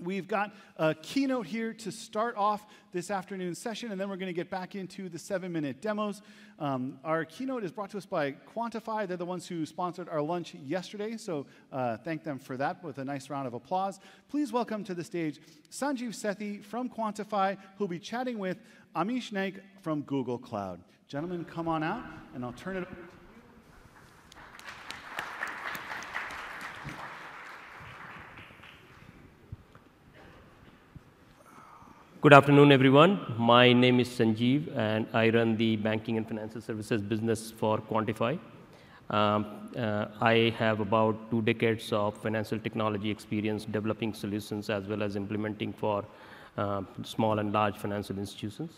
We've got a keynote here to start off this afternoon session, and then we're going to get back into the seven minute demos. Um, our keynote is brought to us by Quantify. They're the ones who sponsored our lunch yesterday, so uh, thank them for that with a nice round of applause. Please welcome to the stage Sanjeev Sethi from Quantify, who'll be chatting with Amish Naik from Google Cloud. Gentlemen, come on out, and I'll turn it over Good afternoon, everyone. My name is Sanjeev, and I run the banking and financial services business for Quantify. Um, uh, I have about two decades of financial technology experience developing solutions as well as implementing for um, small and large financial institutions.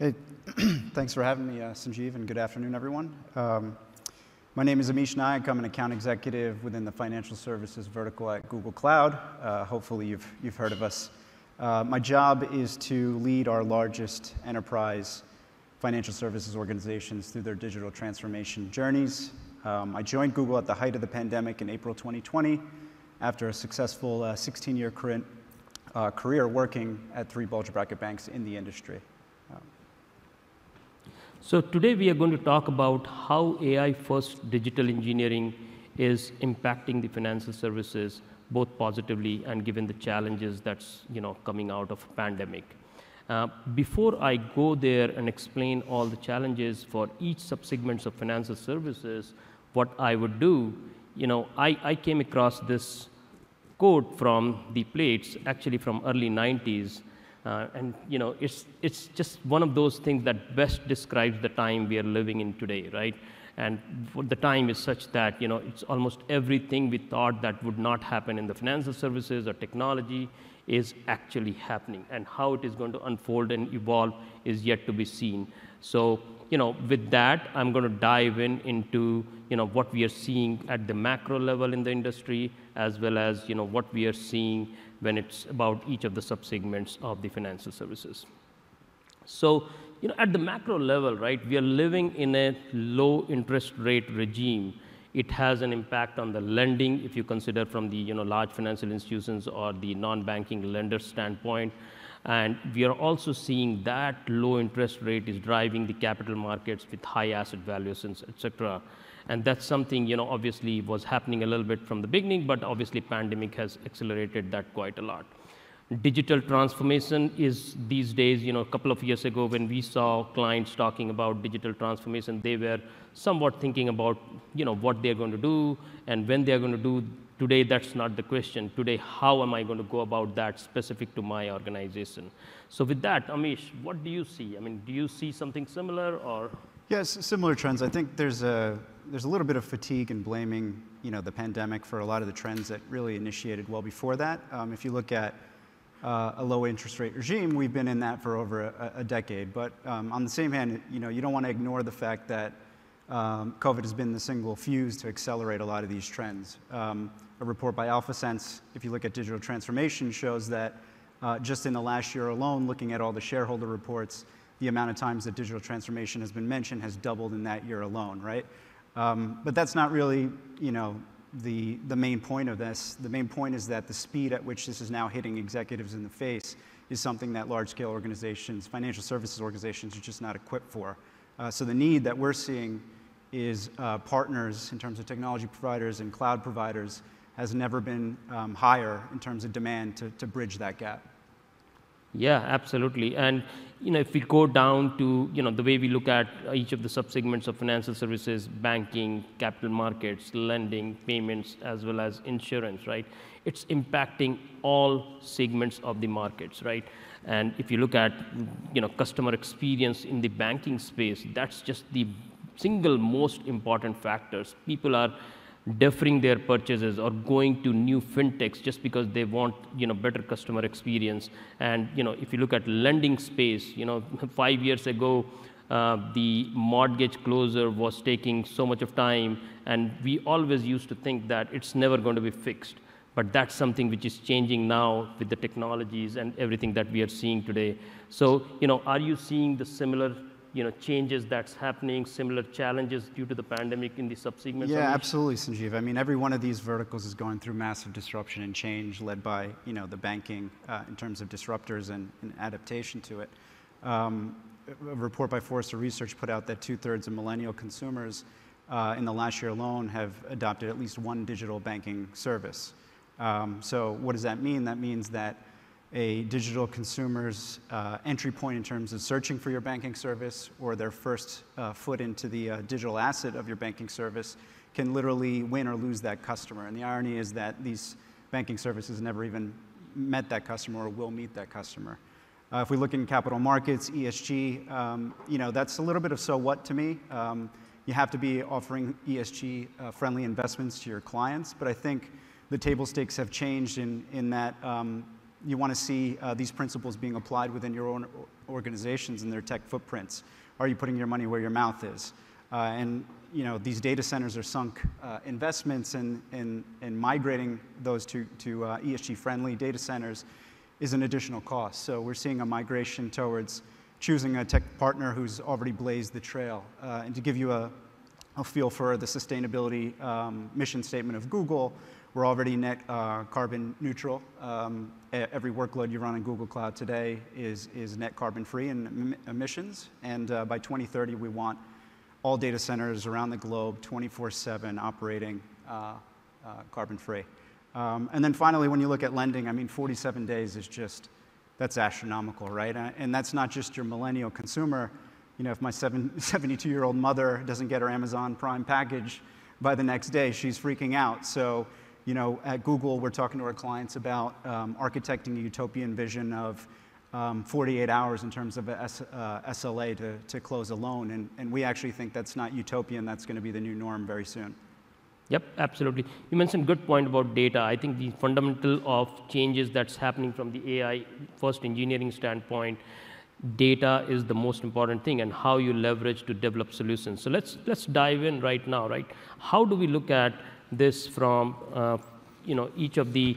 Hey, thanks for having me, uh, Sanjeev, and good afternoon, everyone. Um, my name is Amish Nayak. I'm an account executive within the financial services vertical at Google Cloud. Uh, hopefully, you've, you've heard of us. Uh, my job is to lead our largest enterprise financial services organizations through their digital transformation journeys. Um, I joined Google at the height of the pandemic in April 2020 after a successful 16-year uh, career, uh, career, working at three bulge bracket banks in the industry. Um, so today we are going to talk about how AI-first digital engineering is impacting the financial services both positively and given the challenges that's you know coming out of pandemic. Uh, before I go there and explain all the challenges for each subsegments of financial services, what I would do, you know, I, I came across this quote from the plates, actually from early 90s, uh, and you know, it's, it's just one of those things that best describes the time we are living in today, right? And the time is such that you know, it's almost everything we thought that would not happen in the financial services or technology is actually happening. And how it is going to unfold and evolve is yet to be seen. So you know, with that, I'm going to dive in into you know, what we are seeing at the macro level in the industry, as well as you know, what we are seeing when it's about each of the subsegments of the financial services. So you know, at the macro level, right, we are living in a low interest rate regime. It has an impact on the lending if you consider from the you know, large financial institutions or the non-banking lender standpoint. And we are also seeing that low interest rate is driving the capital markets with high asset valuations, et cetera. And that's something, you know, obviously was happening a little bit from the beginning, but obviously pandemic has accelerated that quite a lot digital transformation is these days, you know, a couple of years ago when we saw clients talking about digital transformation, they were somewhat thinking about, you know, what they're going to do and when they're going to do. Today, that's not the question. Today, how am I going to go about that specific to my organization? So with that, Amish, what do you see? I mean, do you see something similar or? Yes, similar trends. I think there's a, there's a little bit of fatigue and blaming, you know, the pandemic for a lot of the trends that really initiated well before that. Um, if you look at uh, a low interest rate regime. We've been in that for over a, a decade. But um, on the same hand, you know, you don't want to ignore the fact that um, COVID has been the single fuse to accelerate a lot of these trends. Um, a report by AlphaSense, if you look at digital transformation, shows that uh, just in the last year alone, looking at all the shareholder reports, the amount of times that digital transformation has been mentioned has doubled in that year alone, right? Um, but that's not really, you know, the, the main point of this. The main point is that the speed at which this is now hitting executives in the face is something that large scale organizations, financial services organizations, are just not equipped for. Uh, so the need that we're seeing is uh, partners in terms of technology providers and cloud providers has never been um, higher in terms of demand to, to bridge that gap. Yeah, absolutely. And you know, if we go down to you know the way we look at each of the subsegments of financial services, banking, capital markets, lending, payments, as well as insurance, right? It's impacting all segments of the markets, right? And if you look at you know customer experience in the banking space, that's just the single most important factors. People are deferring their purchases or going to new fintechs just because they want you know better customer experience and you know if you look at lending space you know 5 years ago uh, the mortgage closer was taking so much of time and we always used to think that it's never going to be fixed but that's something which is changing now with the technologies and everything that we are seeing today so you know are you seeing the similar you know, changes that's happening, similar challenges due to the pandemic in the subsequent? Yeah, absolutely, Sanjeev. I mean, every one of these verticals is going through massive disruption and change led by, you know, the banking uh, in terms of disruptors and, and adaptation to it. Um, a report by Forrester Research put out that two-thirds of millennial consumers uh, in the last year alone have adopted at least one digital banking service. Um, so what does that mean? That means that a digital consumer's uh, entry point in terms of searching for your banking service or their first uh, foot into the uh, digital asset of your banking service can literally win or lose that customer. And the irony is that these banking services never even met that customer or will meet that customer. Uh, if we look in capital markets, ESG, um, you know, that's a little bit of so what to me. Um, you have to be offering ESG-friendly uh, investments to your clients, but I think the table stakes have changed in, in that um, you want to see uh, these principles being applied within your own organizations and their tech footprints. Are you putting your money where your mouth is? Uh, and you know, these data centers are sunk uh, investments and in, in, in, migrating those to, to uh, ESG-friendly data centers is an additional cost. So we're seeing a migration towards choosing a tech partner who's already blazed the trail. Uh, and to give you a, a feel for the sustainability um, mission statement of Google, we're already net uh, carbon neutral. Um, every workload you run in Google Cloud today is, is net carbon free in emissions. And uh, by 2030, we want all data centers around the globe 24 7 operating uh, uh, carbon free. Um, and then finally, when you look at lending, I mean, 47 days is just, that's astronomical, right? And that's not just your millennial consumer. You know, if my 72 year old mother doesn't get her Amazon Prime package by the next day, she's freaking out. So you know, at Google, we're talking to our clients about um, architecting a utopian vision of um, 48 hours in terms of S, uh, SLA to, to close a loan. And, and we actually think that's not utopian. That's going to be the new norm very soon. Yep, absolutely. You mentioned good point about data. I think the fundamental of changes that's happening from the AI first engineering standpoint, data is the most important thing and how you leverage to develop solutions. So let's let's dive in right now, right? How do we look at this from uh, you know, each of the,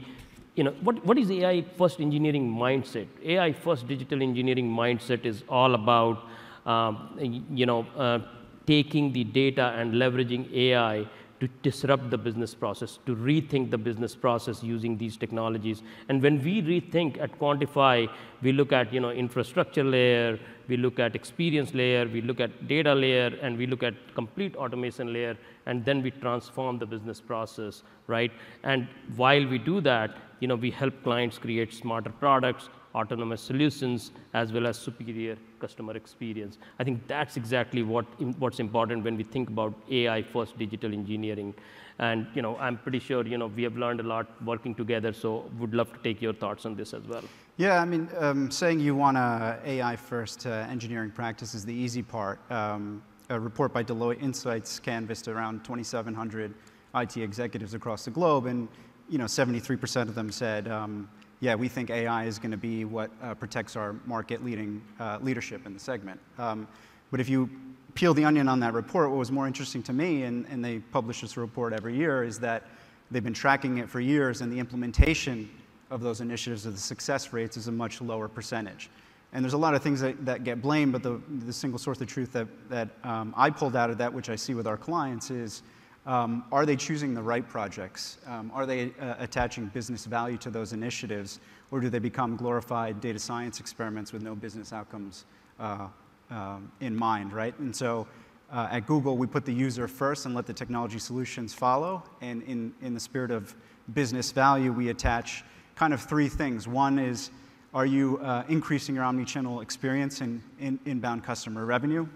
you know, what, what is AI first engineering mindset? AI first digital engineering mindset is all about, um, you know, uh, taking the data and leveraging AI to disrupt the business process, to rethink the business process using these technologies. And when we rethink at Quantify, we look at, you know, infrastructure layer, we look at experience layer, we look at data layer, and we look at complete automation layer, and then we transform the business process, right? And while we do that, you know, we help clients create smarter products, autonomous solutions as well as superior customer experience. I think that's exactly what, what's important when we think about AI first digital engineering. And you know, I'm pretty sure you know, we have learned a lot working together, so would love to take your thoughts on this as well. Yeah, I mean, um, saying you want an AI first uh, engineering practice is the easy part. Um, a report by Deloitte Insights canvassed around 2,700 IT executives across the globe, and you know, 73% of them said um, yeah, we think AI is going to be what uh, protects our market leading uh, leadership in the segment. Um, but if you peel the onion on that report, what was more interesting to me, and, and they publish this report every year, is that they've been tracking it for years, and the implementation of those initiatives or the success rates is a much lower percentage. And there's a lot of things that, that get blamed, but the, the single source of truth that, that um, I pulled out of that, which I see with our clients, is um, are they choosing the right projects? Um, are they uh, attaching business value to those initiatives? Or do they become glorified data science experiments with no business outcomes uh, um, in mind, right? And so uh, at Google, we put the user first and let the technology solutions follow. And in, in the spirit of business value, we attach kind of three things. One is, are you uh, increasing your omnichannel experience and in, in, inbound customer revenue?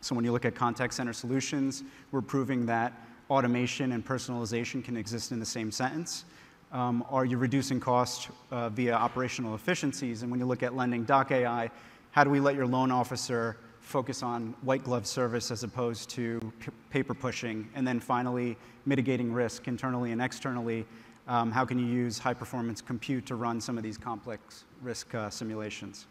So when you look at contact center solutions, we're proving that automation and personalization can exist in the same sentence? Um, are you reducing cost uh, via operational efficiencies? And when you look at lending doc AI, how do we let your loan officer focus on white glove service as opposed to paper pushing? And then finally, mitigating risk internally and externally. Um, how can you use high performance compute to run some of these complex risk uh, simulations?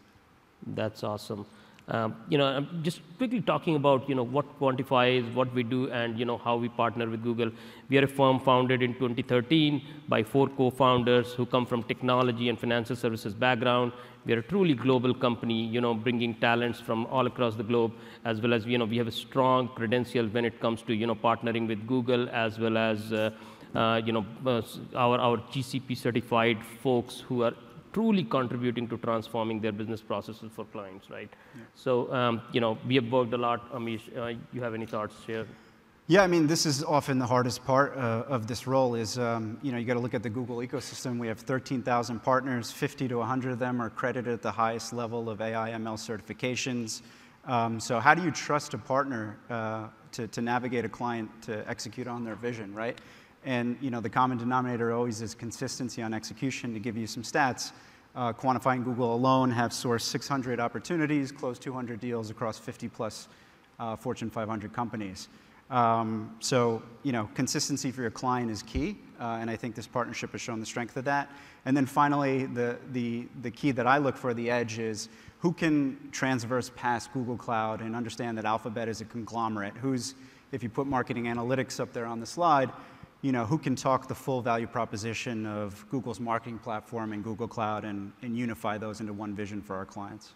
That's awesome. Um, you know, I'm just quickly talking about you know what quantifies what we do and you know how we partner with Google. We are a firm founded in 2013 by four co-founders who come from technology and financial services background. We are a truly global company, you know, bringing talents from all across the globe, as well as you know we have a strong credential when it comes to you know partnering with Google as well as uh, uh, you know, uh, our, our GCP certified folks who are truly contributing to transforming their business processes for clients, right? Yeah. So, um, you know, we have worked a lot. Amish, uh, you have any thoughts here? Yeah, I mean, this is often the hardest part uh, of this role is, um, you know, you got to look at the Google ecosystem. We have 13,000 partners, 50 to 100 of them are accredited at the highest level of AI ML certifications. Um, so how do you trust a partner uh, to, to navigate a client to execute on their vision, right? And you know, the common denominator always is consistency on execution. To give you some stats, uh, Quantify and Google alone have sourced 600 opportunities, closed 200 deals across 50 plus uh, Fortune 500 companies. Um, so, you know, consistency for your client is key, uh, and I think this partnership has shown the strength of that. And then finally, the, the, the key that I look for, the edge, is who can transverse past Google Cloud and understand that Alphabet is a conglomerate? Who's, if you put marketing analytics up there on the slide, you know, who can talk the full value proposition of Google's marketing platform and Google Cloud and, and unify those into one vision for our clients.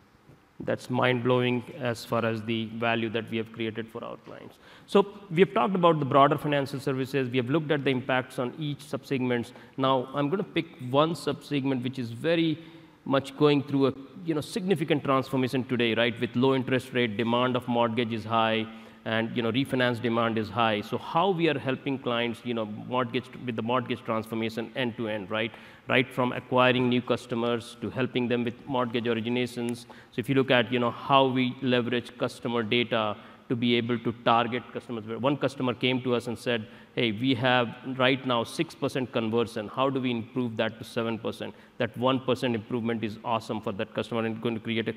That's mind blowing as far as the value that we have created for our clients. So we have talked about the broader financial services. We have looked at the impacts on each subsegments. Now I'm going to pick one subsegment which is very much going through a you know significant transformation today, right? With low interest rate, demand of mortgage is high and you know refinance demand is high so how we are helping clients you know mortgage with the mortgage transformation end to end right right from acquiring new customers to helping them with mortgage originations so if you look at you know how we leverage customer data to be able to target customers one customer came to us and said hey we have right now 6% conversion how do we improve that to 7% that 1% improvement is awesome for that customer and going to create a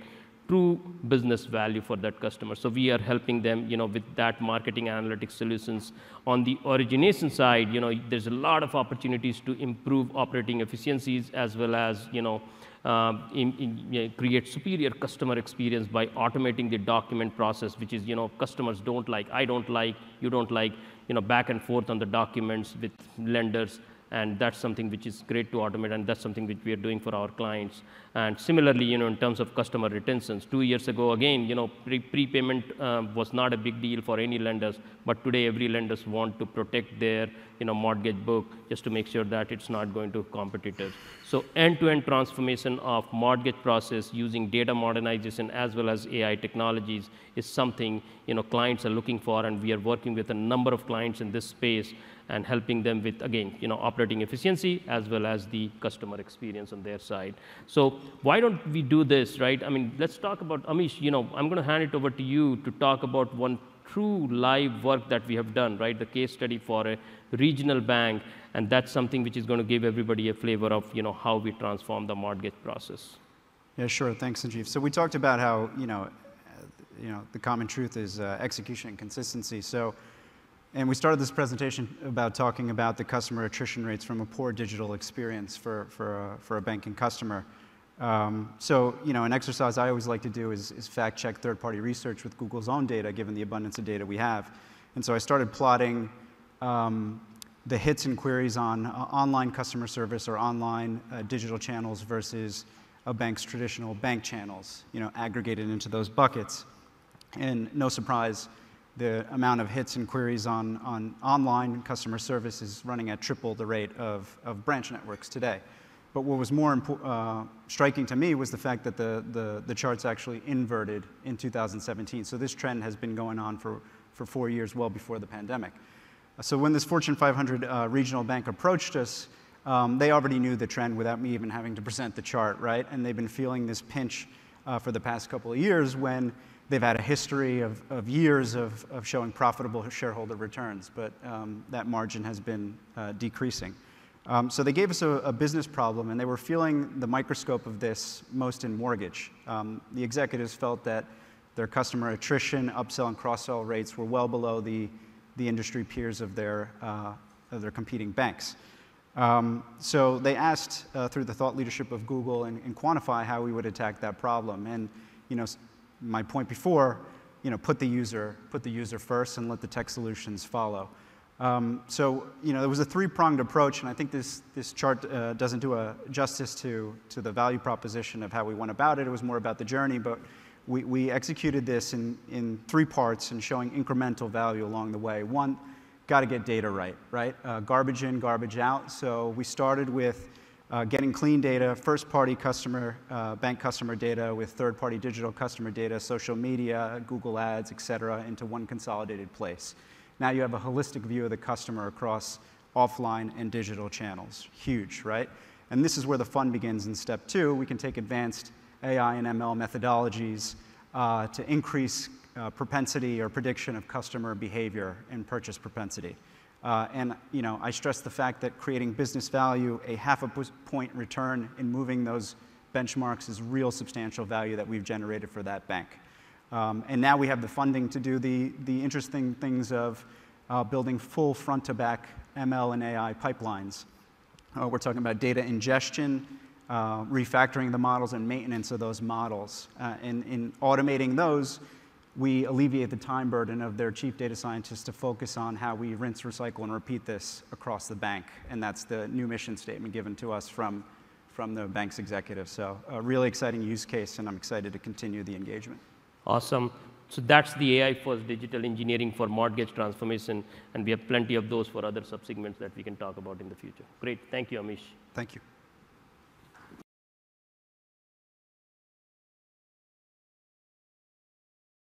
true business value for that customer. So we are helping them, you know, with that marketing analytics solutions. On the origination side, you know, there's a lot of opportunities to improve operating efficiencies as well as, you know, uh, in, in, you know, create superior customer experience by automating the document process, which is, you know, customers don't like, I don't like, you don't like, you know, back and forth on the documents with lenders and that's something which is great to automate, and that's something which we are doing for our clients. And similarly, you know, in terms of customer retentions, two years ago, again, you know, pre prepayment um, was not a big deal for any lenders, but today every lenders want to protect their, you know, mortgage book just to make sure that it's not going to competitors. So end-to-end -end transformation of mortgage process using data modernization as well as AI technologies is something, you know, clients are looking for, and we are working with a number of clients in this space and helping them with, again, you know, operating efficiency as well as the customer experience on their side. So why don't we do this, right? I mean, let's talk about, Amish, you know, I'm going to hand it over to you to talk about one true live work that we have done, right? The case study for a regional bank, and that's something which is going to give everybody a flavor of, you know, how we transform the mortgage process. Yeah, sure. Thanks, Sanjeev. So we talked about how, you know, you know, the common truth is uh, execution and consistency. So and we started this presentation about talking about the customer attrition rates from a poor digital experience for, for, a, for a banking customer. Um, so, you know, an exercise I always like to do is, is fact check third party research with Google's own data, given the abundance of data we have. And so I started plotting um, the hits and queries on uh, online customer service or online uh, digital channels versus a bank's traditional bank channels, you know, aggregated into those buckets. And no surprise, the amount of hits and queries on, on online customer service is running at triple the rate of, of branch networks today. But what was more uh, striking to me was the fact that the, the, the, charts actually inverted in 2017. So this trend has been going on for, for four years, well before the pandemic. So when this Fortune 500 uh, regional bank approached us, um, they already knew the trend without me even having to present the chart, right? And they've been feeling this pinch uh, for the past couple of years when they've had a history of, of years of, of showing profitable shareholder returns, but um, that margin has been uh, decreasing. Um, so they gave us a, a, business problem, and they were feeling the microscope of this most in mortgage. Um, the executives felt that their customer attrition, upsell, and cross-sell rates were well below the, the industry peers of their, uh, of their competing banks. Um, so they asked uh, through the thought leadership of Google and, and, quantify how we would attack that problem. And you know, my point before, you know, put the user, put the user first and let the tech solutions follow. Um, so, you know, there was a three-pronged approach, and I think this, this chart uh, doesn't do a justice to, to the value proposition of how we went about it. It was more about the journey, but we, we executed this in, in three parts and showing incremental value along the way. One, got to get data right, right? Uh, garbage in, garbage out. So we started with uh, getting clean data, first-party customer, uh, bank customer data with third-party digital customer data, social media, Google Ads, et cetera, into one consolidated place. Now you have a holistic view of the customer across offline and digital channels. Huge, right? And this is where the fun begins in step two. We can take advanced AI and ML methodologies uh, to increase uh, propensity or prediction of customer behavior and purchase propensity. Uh, and you know, I stress the fact that creating business value, a half a point return in moving those benchmarks is real substantial value that we've generated for that bank. Um, and now we have the funding to do the, the interesting things of uh, building full front-to-back ML and AI pipelines. Uh, we're talking about data ingestion, uh, refactoring the models, and maintenance of those models. Uh, and in automating those, we alleviate the time burden of their chief data scientist to focus on how we rinse, recycle, and repeat this across the bank. And that's the new mission statement given to us from, from the bank's executive. So a really exciting use case, and I'm excited to continue the engagement. Awesome. So that's the AI first digital engineering for mortgage transformation, and we have plenty of those for other subsegments that we can talk about in the future. Great. Thank you, Amish. Thank you.